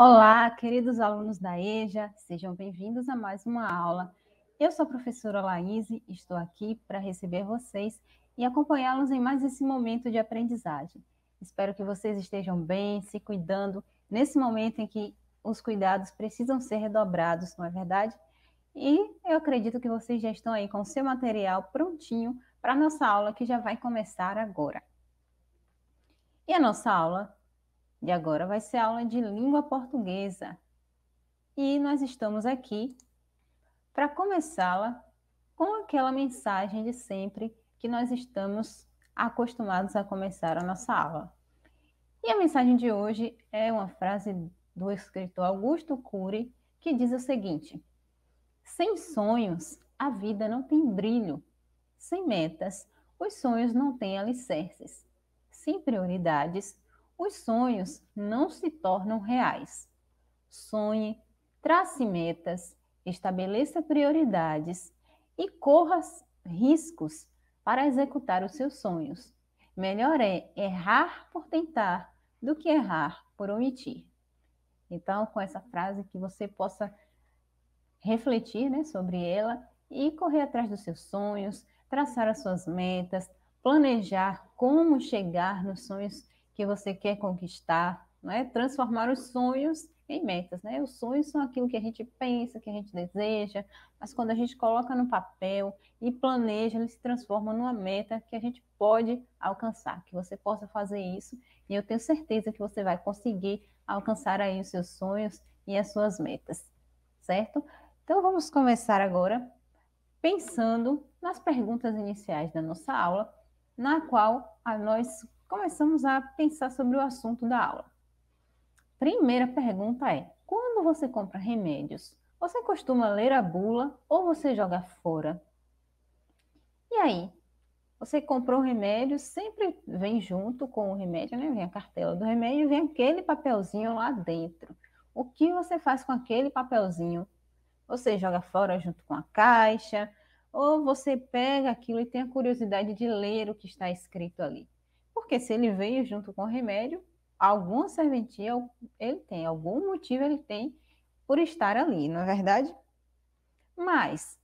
Olá, queridos alunos da EJA, sejam bem-vindos a mais uma aula. Eu sou a professora Laís e estou aqui para receber vocês e acompanhá-los em mais esse momento de aprendizagem. Espero que vocês estejam bem, se cuidando, nesse momento em que os cuidados precisam ser redobrados, não é verdade? E eu acredito que vocês já estão aí com o seu material prontinho para a nossa aula que já vai começar agora. E a nossa aula e agora vai ser aula de língua portuguesa. E nós estamos aqui para começá-la com aquela mensagem de sempre que nós estamos acostumados a começar a nossa aula. E a mensagem de hoje é uma frase do escritor Augusto Cury que diz o seguinte: Sem sonhos, a vida não tem brilho. Sem metas, os sonhos não têm alicerces. Sem prioridades, os sonhos não se tornam reais. Sonhe, trace metas, estabeleça prioridades e corra riscos para executar os seus sonhos. Melhor é errar por tentar do que errar por omitir. Então, com essa frase, que você possa refletir né, sobre ela e correr atrás dos seus sonhos, traçar as suas metas, planejar como chegar nos sonhos que você quer conquistar, é? transformar os sonhos em metas, né? Os sonhos são aquilo que a gente pensa, que a gente deseja, mas quando a gente coloca no papel e planeja, ele se transforma numa meta que a gente pode alcançar, que você possa fazer isso, e eu tenho certeza que você vai conseguir alcançar aí os seus sonhos e as suas metas, certo? Então vamos começar agora pensando nas perguntas iniciais da nossa aula, na qual nós começamos a pensar sobre o assunto da aula. Primeira pergunta é: quando você compra remédios, você costuma ler a bula ou você joga fora? E aí? Você comprou o remédio, sempre vem junto com o remédio, né? Vem a cartela do remédio, vem aquele papelzinho lá dentro. O que você faz com aquele papelzinho? Você joga fora junto com a caixa, ou você pega aquilo e tem a curiosidade de ler o que está escrito ali? Porque se ele veio junto com o remédio, alguma serventia ele tem, algum motivo ele tem por estar ali, não é verdade? Mas,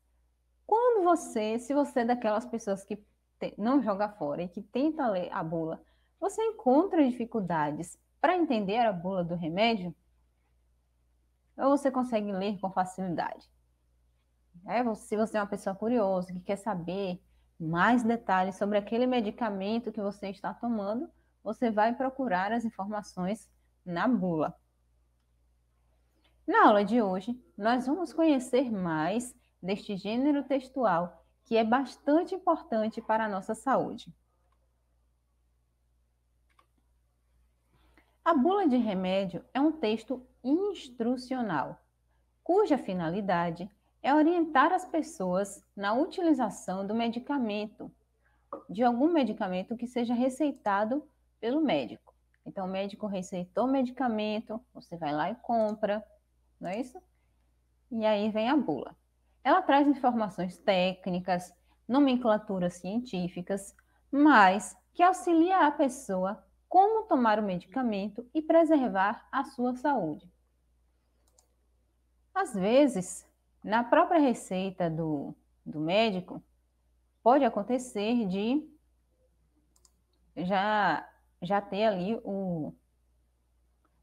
quando você, se você é daquelas pessoas que te, não joga fora e que tenta ler a bula, você encontra dificuldades para entender a bula do remédio? Ou você consegue ler com facilidade? É, se você é uma pessoa curiosa, que quer saber mais detalhes sobre aquele medicamento que você está tomando, você vai procurar as informações na bula. Na aula de hoje, nós vamos conhecer mais deste gênero textual que é bastante importante para a nossa saúde. A bula de remédio é um texto instrucional, cuja finalidade é orientar as pessoas na utilização do medicamento, de algum medicamento que seja receitado pelo médico. Então, o médico receitou o medicamento, você vai lá e compra, não é isso? E aí vem a bula. Ela traz informações técnicas, nomenclaturas científicas, mas que auxilia a pessoa como tomar o medicamento e preservar a sua saúde. Às vezes, na própria receita do, do médico, pode acontecer de já, já ter ali o,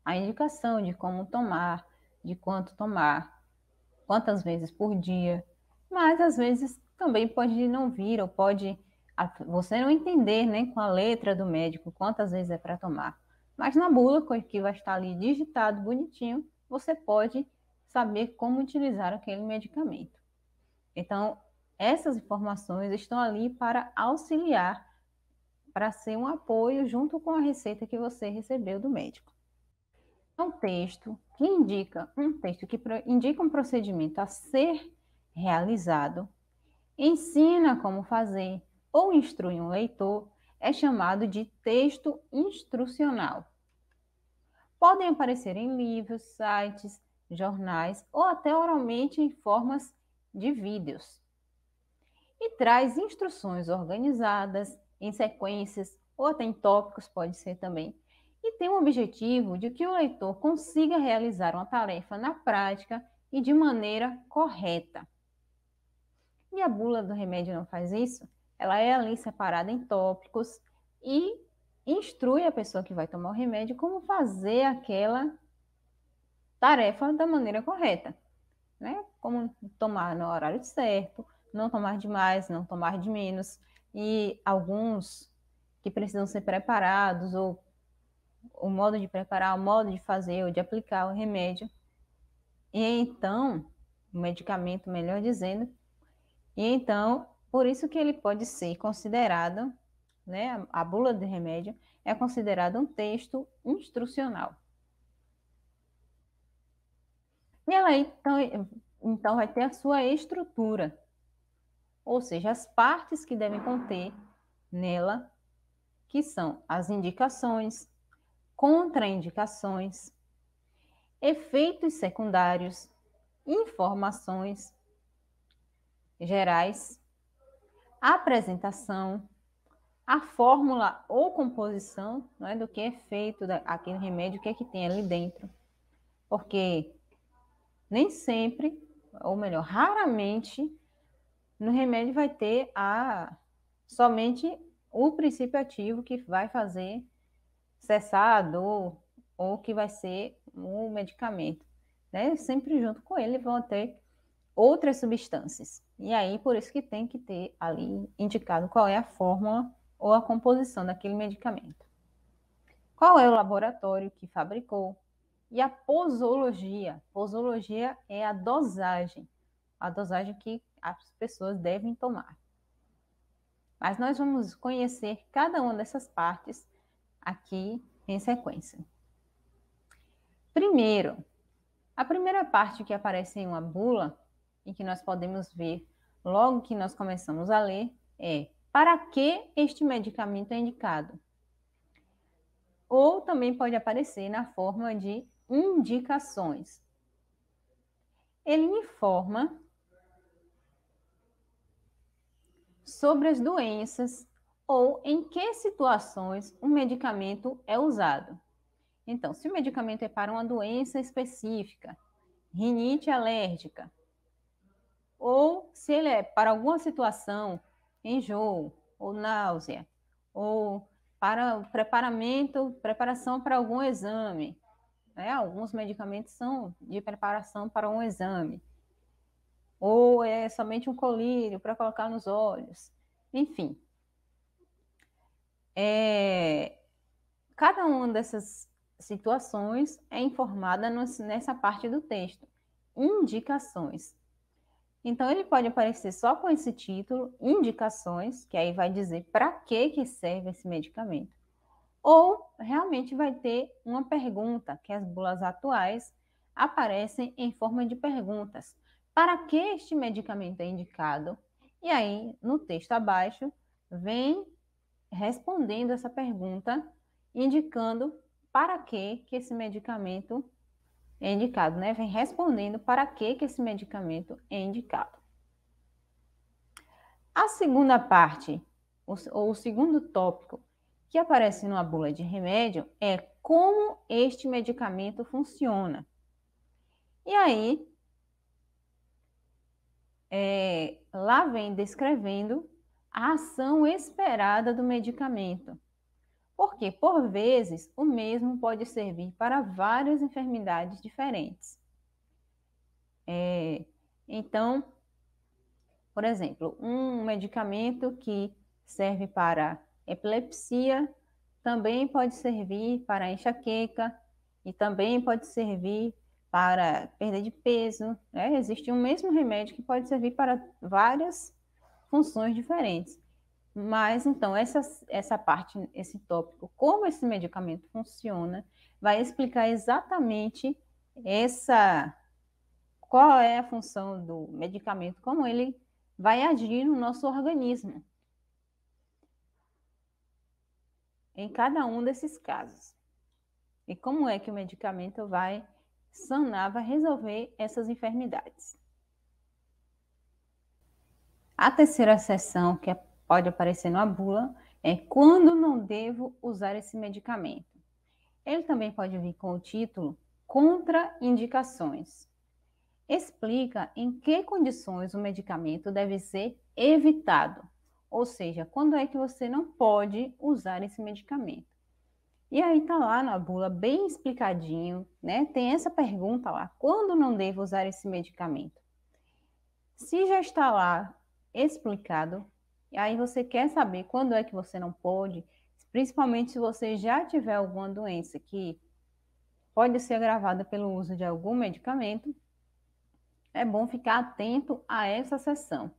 a indicação de como tomar, de quanto tomar, quantas vezes por dia, mas às vezes também pode não vir ou pode você não entender nem né, com a letra do médico quantas vezes é para tomar. Mas na bula, que vai estar ali digitado bonitinho, você pode saber como utilizar aquele medicamento. Então, essas informações estão ali para auxiliar, para ser um apoio junto com a receita que você recebeu do médico. É um texto que indica um texto que indica um procedimento a ser realizado, ensina como fazer ou instrui um leitor, é chamado de texto instrucional. Podem aparecer em livros, sites, jornais ou até oralmente em formas de vídeos. E traz instruções organizadas, em sequências ou até em tópicos, pode ser também, e tem o objetivo de que o leitor consiga realizar uma tarefa na prática e de maneira correta. E a bula do remédio não faz isso? Ela é ali separada em tópicos e instrui a pessoa que vai tomar o remédio como fazer aquela tarefa da maneira correta, né? Como tomar no horário certo, não tomar demais, não tomar de menos. E alguns que precisam ser preparados, ou o modo de preparar, o modo de fazer, ou de aplicar o remédio. E então, o medicamento, melhor dizendo, e então, por isso que ele pode ser considerado, né, a bula de remédio é considerada um texto instrucional. E ela então, então vai ter a sua estrutura, ou seja, as partes que devem conter nela, que são as indicações, contraindicações, efeitos secundários, informações gerais, apresentação, a fórmula ou composição não é, do que é feito daquele remédio, o que é que tem ali dentro. Porque nem sempre, ou melhor, raramente, no remédio vai ter a somente o princípio ativo que vai fazer cessar a dor ou que vai ser o medicamento, né? Sempre junto com ele vão ter outras substâncias. E aí por isso que tem que ter ali indicado qual é a fórmula ou a composição daquele medicamento. Qual é o laboratório que fabricou? E a posologia. Posologia é a dosagem, a dosagem que as pessoas devem tomar. Mas nós vamos conhecer cada uma dessas partes aqui em sequência. Primeiro, a primeira parte que aparece em uma bula e que nós podemos ver logo que nós começamos a ler é: para que este medicamento é indicado? Ou também pode aparecer na forma de indicações. Ele informa sobre as doenças ou em que situações um medicamento é usado. Então, se o medicamento é para uma doença específica, rinite alérgica, ou se ele é para alguma situação, enjoo ou náusea, ou para o preparamento, preparação para algum exame, né? Alguns medicamentos são de preparação para um exame, ou é somente um colírio para colocar nos olhos, enfim. É, cada uma dessas situações é informada nos, nessa parte do texto, indicações. Então, ele pode aparecer só com esse título, indicações, que aí vai dizer para que, que serve esse medicamento ou realmente vai ter uma pergunta, que as bulas atuais aparecem em forma de perguntas. Para que este medicamento é indicado? E aí, no texto abaixo, vem respondendo essa pergunta, indicando para que, que esse medicamento é indicado, né? Vem respondendo para que, que esse medicamento é indicado. A segunda parte, ou o segundo tópico, que aparece numa bula de remédio é como este medicamento funciona. E aí, é, lá vem descrevendo a ação esperada do medicamento. Porque, por vezes, o mesmo pode servir para várias enfermidades diferentes. É, então, por exemplo, um medicamento que serve para Epilepsia também pode servir para enxaqueca e também pode servir para perda de peso. Né? Existe um mesmo remédio que pode servir para várias funções diferentes. Mas então, essa, essa parte, esse tópico, como esse medicamento funciona, vai explicar exatamente essa qual é a função do medicamento, como ele vai agir no nosso organismo. em cada um desses casos. E como é que o medicamento vai sanar, vai resolver essas enfermidades? A terceira seção que é, pode aparecer na bula é quando não devo usar esse medicamento. Ele também pode vir com o título Contraindicações. Explica em que condições o medicamento deve ser evitado ou seja, quando é que você não pode usar esse medicamento? E aí tá lá na bula bem explicadinho, né? Tem essa pergunta lá: quando não devo usar esse medicamento? Se já está lá explicado, e aí você quer saber quando é que você não pode, principalmente se você já tiver alguma doença que pode ser agravada pelo uso de algum medicamento, é bom ficar atento a essa sessão.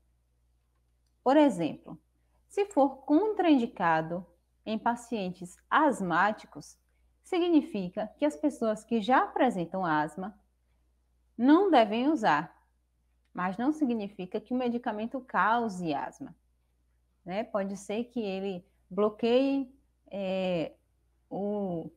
Por exemplo, se for contraindicado em pacientes asmáticos, significa que as pessoas que já apresentam asma não devem usar, mas não significa que o medicamento cause asma. Né? Pode ser que ele bloqueie é, o,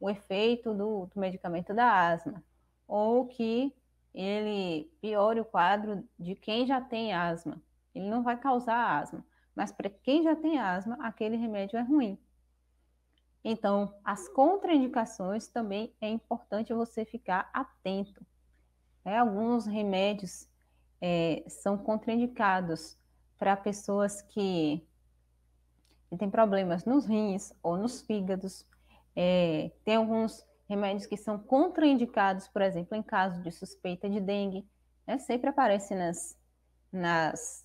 o efeito do, do medicamento da asma, ou que ele piore o quadro de quem já tem asma. Ele não vai causar asma, mas para quem já tem asma, aquele remédio é ruim. Então, as contraindicações também é importante você ficar atento. É Alguns remédios é, são contraindicados para pessoas que, que têm problemas nos rins ou nos fígados. É, tem alguns remédios que são contraindicados, por exemplo, em caso de suspeita de dengue. Né? Sempre aparece nas, nas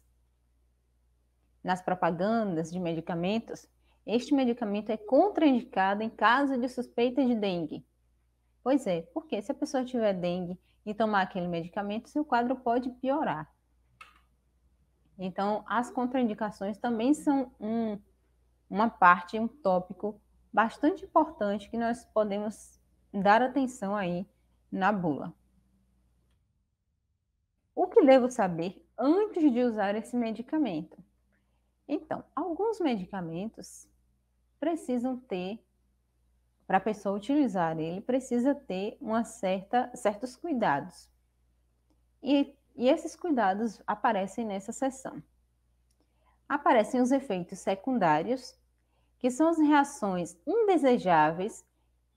nas propagandas de medicamentos, este medicamento é contraindicado em caso de suspeita de dengue. Pois é, porque se a pessoa tiver dengue e tomar aquele medicamento, seu quadro pode piorar. Então, as contraindicações também são um, uma parte, um tópico bastante importante que nós podemos dar atenção aí na bula. O que devo saber antes de usar esse medicamento? Então, alguns medicamentos precisam ter, para a pessoa utilizar ele, precisa ter uma certa, certos cuidados. E, e esses cuidados aparecem nessa seção. Aparecem os efeitos secundários, que são as reações indesejáveis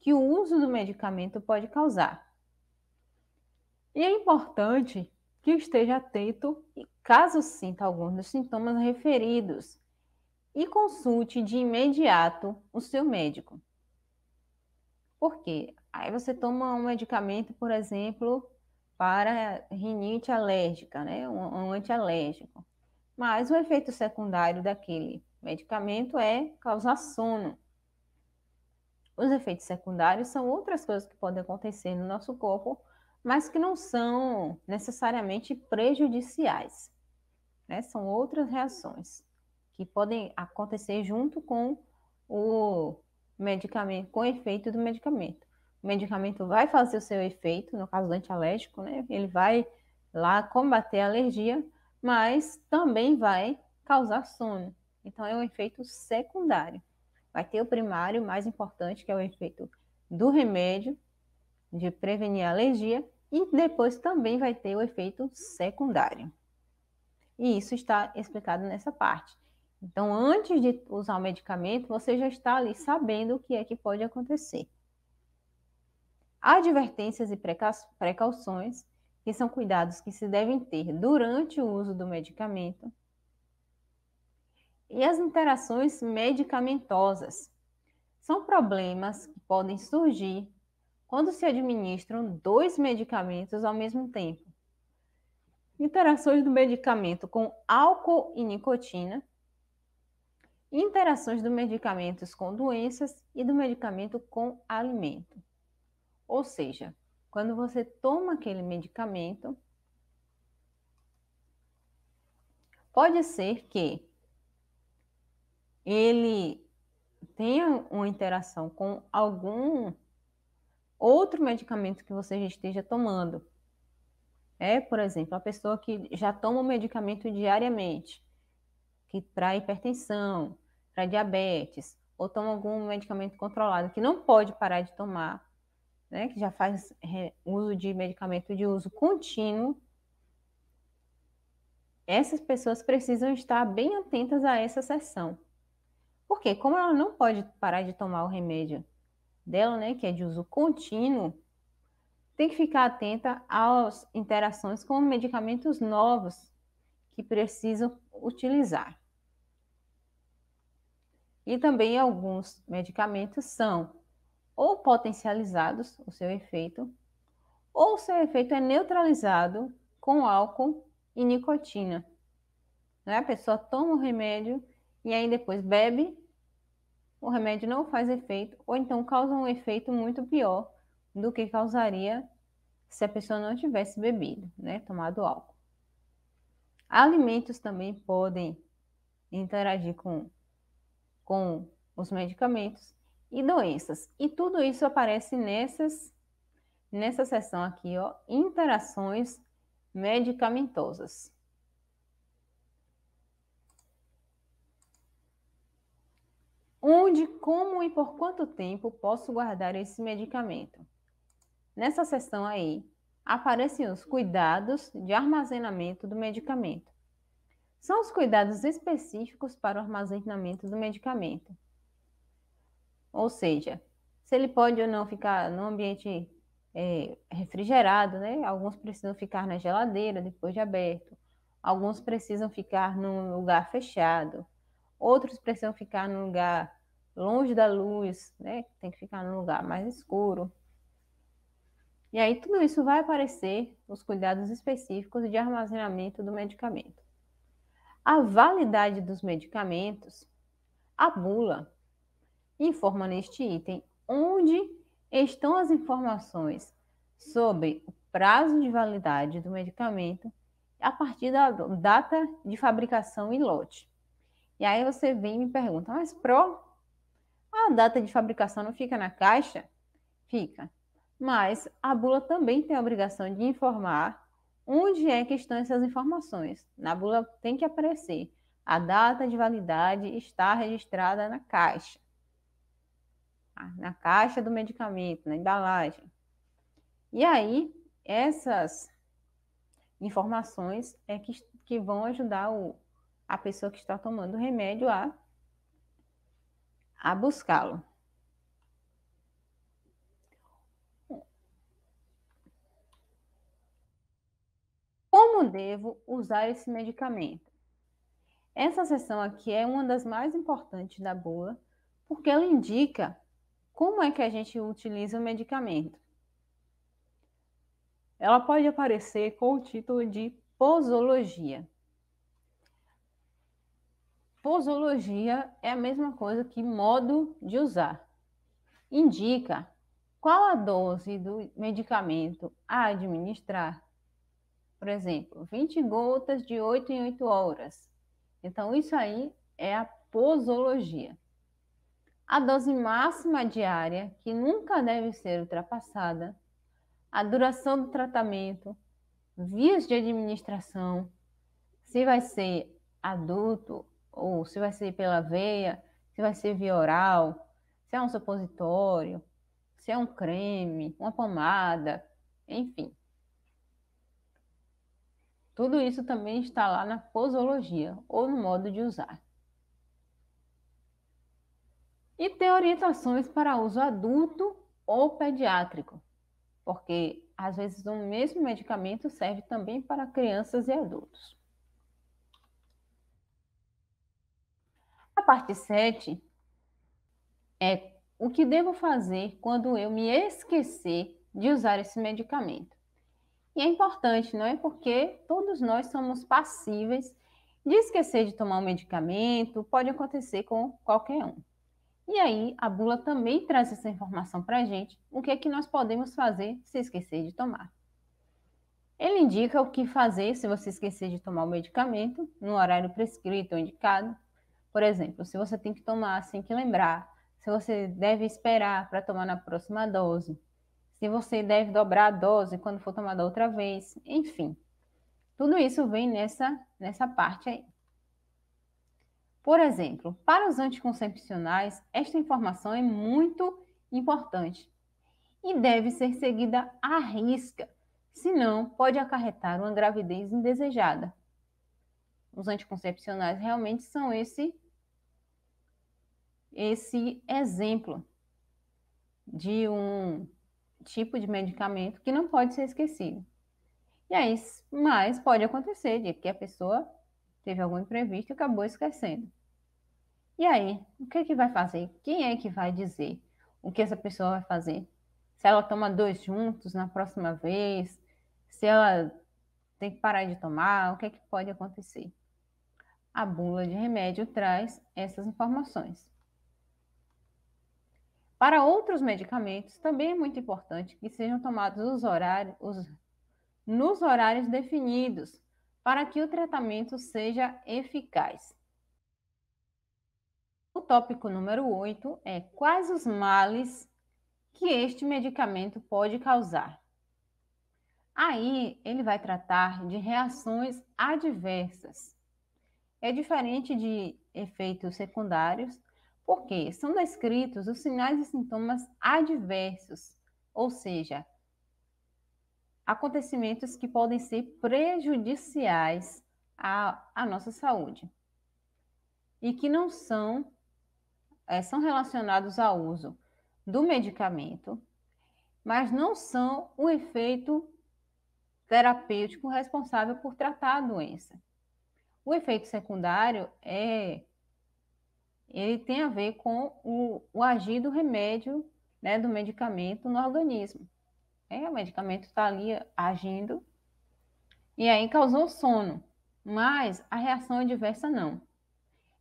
que o uso do medicamento pode causar. E é importante que esteja atento e, caso sinta algum dos sintomas referidos, e consulte de imediato o seu médico. Por quê? Aí você toma um medicamento, por exemplo, para rinite alérgica, né? um antialérgico. Mas o efeito secundário daquele medicamento é causar sono. Os efeitos secundários são outras coisas que podem acontecer no nosso corpo mas que não são necessariamente prejudiciais. Né? São outras reações que podem acontecer junto com o medicamento, com o efeito do medicamento. O medicamento vai fazer o seu efeito, no caso do antialérgico, né? Ele vai lá combater a alergia, mas também vai causar sono. Então é um efeito secundário. Vai ter o primário mais importante, que é o efeito do remédio de prevenir a alergia, e depois também vai ter o efeito secundário. E isso está explicado nessa parte. Então, antes de usar o medicamento, você já está ali sabendo o que é que pode acontecer. Advertências e precauções, que são cuidados que se devem ter durante o uso do medicamento. E as interações medicamentosas. São problemas que podem surgir quando se administram dois medicamentos ao mesmo tempo. Interações do medicamento com álcool e nicotina. Interações do medicamento com doenças e do medicamento com alimento. Ou seja, quando você toma aquele medicamento, pode ser que ele tenha uma interação com algum outro medicamento que você já esteja tomando. É, por exemplo, a pessoa que já toma o medicamento diariamente, que para hipertensão, para diabetes, ou toma algum medicamento controlado que não pode parar de tomar, né, que já faz é, uso de medicamento de uso contínuo, essas pessoas precisam estar bem atentas a essa sessão. Porque como ela não pode parar de tomar o remédio dela, né, que é de uso contínuo, tem que ficar atenta às interações com medicamentos novos que precisam utilizar. E também alguns medicamentos são ou potencializados o seu efeito, ou seu efeito é neutralizado com álcool e nicotina. Né? A pessoa toma o remédio e aí depois bebe o remédio não faz efeito, ou então causa um efeito muito pior do que causaria se a pessoa não tivesse bebido, né, tomado álcool. Alimentos também podem interagir com, com os medicamentos e doenças. E tudo isso aparece nessas, nessa seção aqui, ó, interações medicamentosas. onde, como e por quanto tempo posso guardar esse medicamento. Nessa seção aí, aparecem os cuidados de armazenamento do medicamento. São os cuidados específicos para o armazenamento do medicamento. Ou seja, se ele pode ou não ficar no ambiente é, refrigerado, né? Alguns precisam ficar na geladeira depois de aberto, alguns precisam ficar num lugar fechado, outros precisam ficar num lugar longe da luz, né? Tem que ficar num lugar mais escuro. E aí tudo isso vai aparecer nos cuidados específicos de armazenamento do medicamento. A validade dos medicamentos, a bula informa neste item onde estão as informações sobre o prazo de validade do medicamento a partir da data de fabricação e lote. E aí você vem e me pergunta, mas Pro, a data de fabricação não fica na caixa? Fica. Mas a bula também tem a obrigação de informar onde é que estão essas informações. Na bula tem que aparecer. A data de validade está registrada na caixa. Ah, na caixa do medicamento, na embalagem. E aí, essas informações é que, que vão ajudar o, a pessoa que está tomando o remédio a a buscá-lo. Como devo usar esse medicamento? Essa seção aqui é uma das mais importantes da bula, porque ela indica como é que a gente utiliza o medicamento. Ela pode aparecer com o título de posologia. Posologia é a mesma coisa que modo de usar. Indica qual a dose do medicamento a administrar. Por exemplo, 20 gotas de 8 em 8 horas. Então, isso aí é a posologia. A dose máxima diária, que nunca deve ser ultrapassada. A duração do tratamento. Vias de administração. Se vai ser adulto ou se vai ser pela veia, se vai ser via oral, se é um supositório, se é um creme, uma pomada, enfim. Tudo isso também está lá na posologia ou no modo de usar. E ter orientações para uso adulto ou pediátrico, porque às vezes o mesmo medicamento serve também para crianças e adultos. parte 7 é o que devo fazer quando eu me esquecer de usar esse medicamento. E é importante, não é? Porque todos nós somos passíveis de esquecer de tomar um medicamento, pode acontecer com qualquer um. E aí, a bula também traz essa informação para a gente, o que é que nós podemos fazer se esquecer de tomar. Ele indica o que fazer se você esquecer de tomar o medicamento, no horário prescrito ou indicado, por exemplo, se você tem que tomar sem que lembrar, se você deve esperar para tomar na próxima dose, se você deve dobrar a dose quando for tomada outra vez, enfim. Tudo isso vem nessa, nessa parte aí. Por exemplo, para os anticoncepcionais, esta informação é muito importante e deve ser seguida à risca, senão pode acarretar uma gravidez indesejada. Os anticoncepcionais realmente são esse esse exemplo de um tipo de medicamento que não pode ser esquecido. E aí, mas pode acontecer de que a pessoa teve algum imprevisto e acabou esquecendo. E aí, o que é que vai fazer? Quem é que vai dizer o que essa pessoa vai fazer? Se ela toma dois juntos na próxima vez, se ela tem que parar de tomar, o que é que pode acontecer? A bula de remédio traz essas informações. Para outros medicamentos, também é muito importante que sejam tomados os horários, os, nos horários definidos, para que o tratamento seja eficaz. O tópico número 8 é quais os males que este medicamento pode causar. Aí ele vai tratar de reações adversas. É diferente de efeitos secundários, porque são descritos os sinais e sintomas adversos, ou seja, acontecimentos que podem ser prejudiciais à, à nossa saúde e que não são, é, são relacionados ao uso do medicamento, mas não são o efeito terapêutico responsável por tratar a doença. O efeito secundário é ele tem a ver com o, o agir do remédio, né, do medicamento no organismo. É, o medicamento está ali agindo e aí causou sono, mas a reação adversa é não.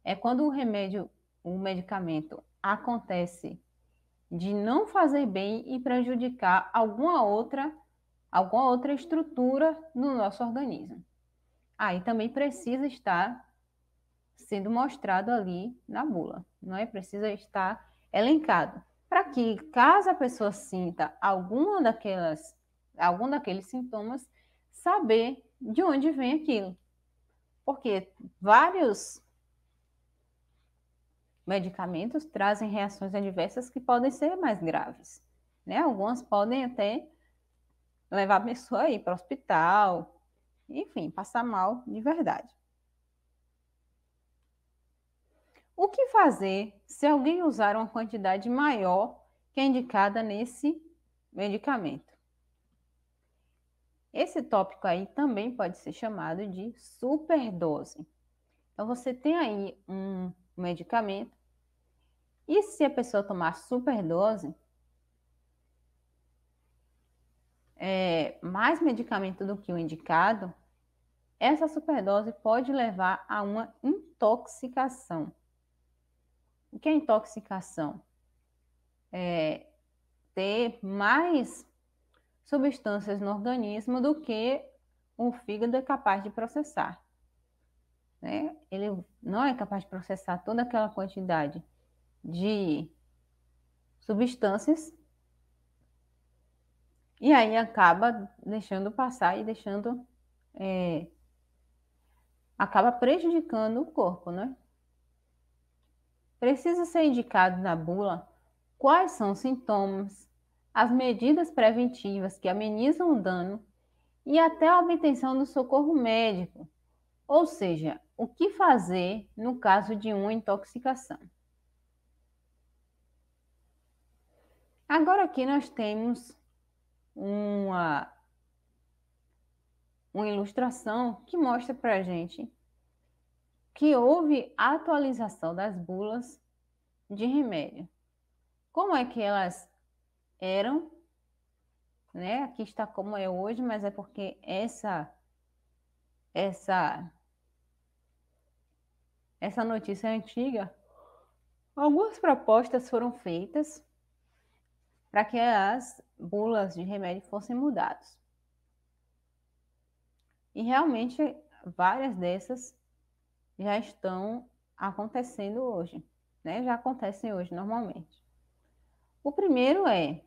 É quando o remédio, o medicamento acontece de não fazer bem e prejudicar alguma outra, alguma outra estrutura no nosso organismo. Aí também precisa estar sendo mostrado ali na bula, não é? Precisa estar elencado para que, caso a pessoa sinta alguma daquelas, algum daqueles sintomas, saber de onde vem aquilo. Porque vários medicamentos trazem reações adversas que podem ser mais graves, né? Algumas podem até levar a pessoa aí para o hospital, enfim, passar mal de verdade. O que fazer se alguém usar uma quantidade maior que é indicada nesse medicamento? Esse tópico aí também pode ser chamado de superdose. Então, você tem aí um medicamento, e se a pessoa tomar superdose, é, mais medicamento do que o indicado, essa superdose pode levar a uma intoxicação. O que é intoxicação? É ter mais substâncias no organismo do que o fígado é capaz de processar. Né? Ele não é capaz de processar toda aquela quantidade de substâncias e aí acaba deixando passar e deixando. É, acaba prejudicando o corpo, né? precisa ser indicado na bula quais são os sintomas, as medidas preventivas que amenizam o dano e até a obtenção do socorro médico, ou seja, o que fazer no caso de uma intoxicação. Agora aqui nós temos uma, uma ilustração que mostra para a gente que houve atualização das bulas de remédio. Como é que elas eram? Né? Aqui está como é hoje, mas é porque essa essa essa notícia é antiga. Algumas propostas foram feitas para que as bulas de remédio fossem mudadas. E realmente várias dessas já estão acontecendo hoje, né? Já acontecem hoje normalmente. O primeiro é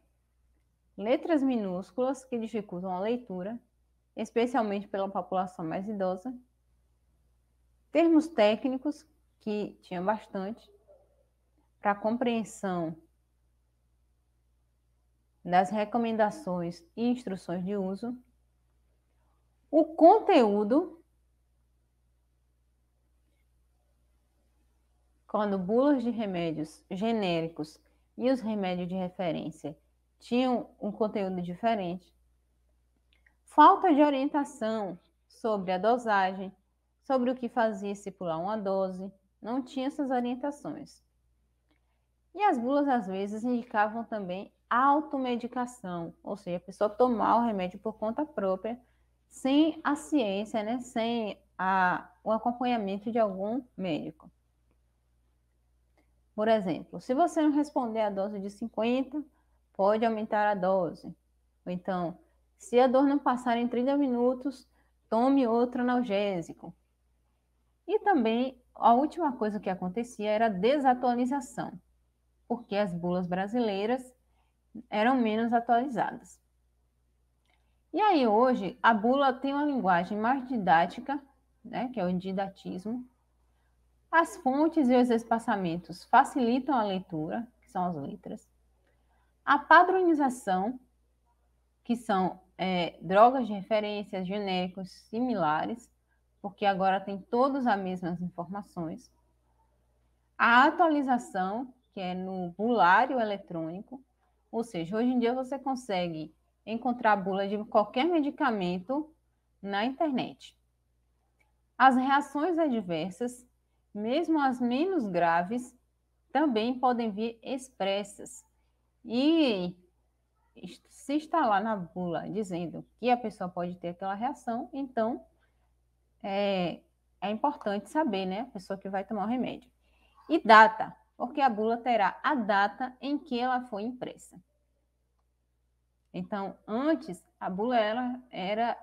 letras minúsculas que dificultam a leitura, especialmente pela população mais idosa. Termos técnicos, que tinha bastante, para compreensão das recomendações e instruções de uso. O conteúdo, quando bulas de remédios genéricos e os remédios de referência tinham um conteúdo diferente, falta de orientação sobre a dosagem, sobre o que fazia se pular uma dose, não tinha essas orientações. E as bulas, às vezes, indicavam também automedicação, ou seja, a pessoa tomar o remédio por conta própria, sem a ciência, né? sem a, o acompanhamento de algum médico. Por exemplo, se você não responder à dose de 50, pode aumentar a dose. Ou então, se a dor não passar em 30 minutos, tome outro analgésico. E também, a última coisa que acontecia era a desatualização, porque as bulas brasileiras eram menos atualizadas. E aí, hoje, a bula tem uma linguagem mais didática, né, que é o didatismo, as fontes e os espaçamentos facilitam a leitura, que são as letras. A padronização, que são é, drogas de referência, genéricos similares, porque agora tem todos as mesmas informações. A atualização, que é no bulário eletrônico, ou seja, hoje em dia você consegue encontrar a bula de qualquer medicamento na internet. As reações adversas, mesmo as menos graves, também podem vir expressas. E se está lá na bula dizendo que a pessoa pode ter aquela reação, então é, é importante saber, né, a pessoa que vai tomar o remédio. E data, porque a bula terá a data em que ela foi impressa. Então, antes, a bula era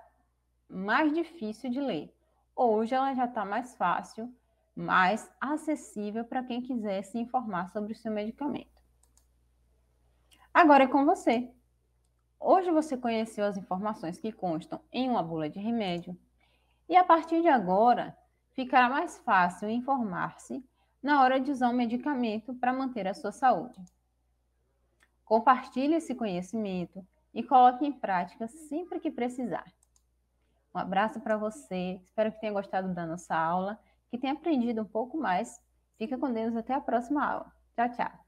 mais difícil de ler. Hoje ela já está mais fácil mais acessível para quem quiser se informar sobre o seu medicamento. Agora é com você. Hoje você conheceu as informações que constam em uma bula de remédio e a partir de agora ficará mais fácil informar-se na hora de usar um medicamento para manter a sua saúde. Compartilhe esse conhecimento e coloque em prática sempre que precisar. Um abraço para você, espero que tenha gostado da nossa aula que tenha aprendido um pouco mais. Fica com Deus até a próxima aula. Tchau, tchau.